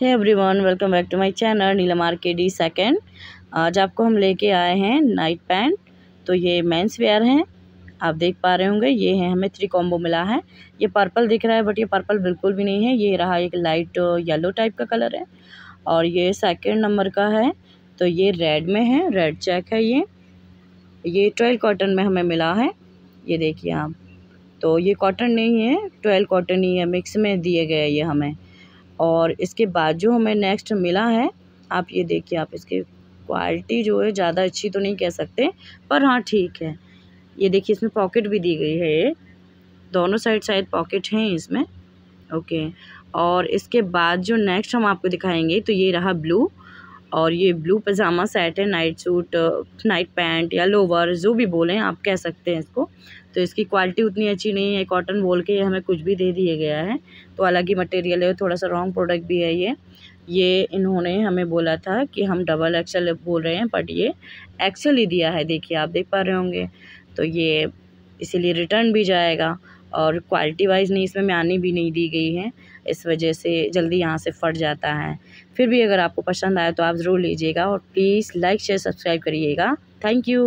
है everyone welcome back to my channel Neelam R K D second आज आपको हम लेके आए हैं नाइट पैंट तो ये मेंस वेयर हैं आप देख पा रहे होंगे ये है हमें थ्री कॉम्बो मिला है ये पर्पल दिख रहा है बट ये पर्पल बिल्कुल भी नहीं है ये रहा एक लाइट येलो टाइप का कलर है और ये सेकेंड नंबर का है तो ये रेड में है रेड चेक है ये ये ट्वेल्व कॉटन में हमें मिला है ये देखिए आप तो ये कॉटन नहीं है ट्वेल्व कॉटन ही है मिक्स में दिए गए ये हमें और इसके बाद जो हमें नेक्स्ट मिला है आप ये देखिए आप इसकी क्वालिटी जो है ज़्यादा अच्छी तो नहीं कह सकते पर हाँ ठीक है ये देखिए इसमें पॉकेट भी दी गई है ये दोनों साइड शायद पॉकेट हैं इसमें ओके और इसके बाद जो नेक्स्ट हम आपको दिखाएंगे तो ये रहा ब्लू और ये ब्लू पजामा सेट है नाइट सूट नाइट पैंट या लोवर जो भी बोलें आप कह सकते हैं इसको तो इसकी क्वालिटी उतनी अच्छी नहीं है कॉटन बोल के हमें कुछ भी दे दिया गया है तो अलग ही मटेरियल है थोड़ा सा रॉन्ग प्रोडक्ट भी है ये ये इन्होंने हमें बोला था कि हम डबल एक्सल बोल रहे हैं बट ये एक्सल ही दिया है देखिए आप देख पा रहे होंगे तो ये इसीलिए रिटर्न भी जाएगा और क्वालिटी वाइज नहीं इसमें म्यानी भी नहीं दी गई है इस वजह से जल्दी यहाँ से फट जाता है फिर भी अगर आपको पसंद आया तो आप ज़रूर लीजिएगा और प्लीज़ लाइक शेयर सब्सक्राइब करिएगा थैंक यू